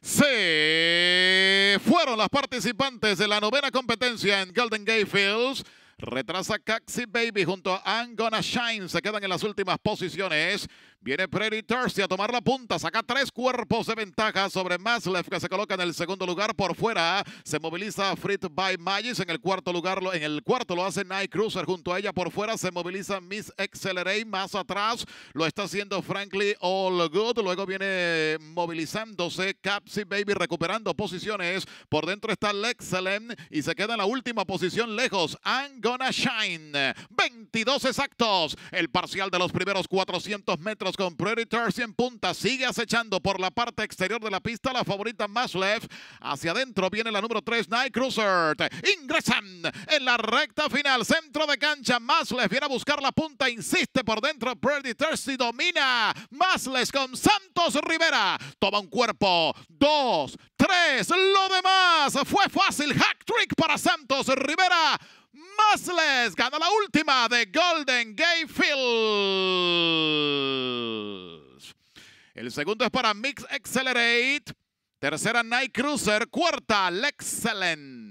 Se fueron las participantes de la novena competencia en Golden Gate Fields. Retrasa Caxi Baby junto a I'm Shine. Se quedan en las últimas posiciones. Viene Pretty Thirsty a tomar la punta. Saca tres cuerpos de ventaja sobre Maslev que se coloca en el segundo lugar. Por fuera se moviliza Frit by Magis. En el cuarto lugar, en el cuarto lo hace Night Cruiser. Junto a ella por fuera se moviliza Miss Accelerate. Más atrás lo está haciendo Frankly All Good. Luego viene movilizándose Capsi Baby recuperando posiciones. Por dentro está Lexelen. y se queda en la última posición lejos. I'm Shine. 22 exactos. El parcial de los primeros 400 metros con Predator en punta, sigue acechando por la parte exterior de la pista la favorita Maslev. Hacia adentro viene la número 3 Night Cruiser. Ingresan en la recta final. Centro de cancha. Maslev viene a buscar la punta. Insiste por dentro. Predator Tercy domina. Maslev con Santos Rivera. Toma un cuerpo. Dos, tres. Lo demás fue fácil. Hack trick para Santos Rivera. Masles gana la última de Golden Gay Fields. El segundo es para Mix Accelerate. Tercera Night Cruiser. Cuarta Lexcellent.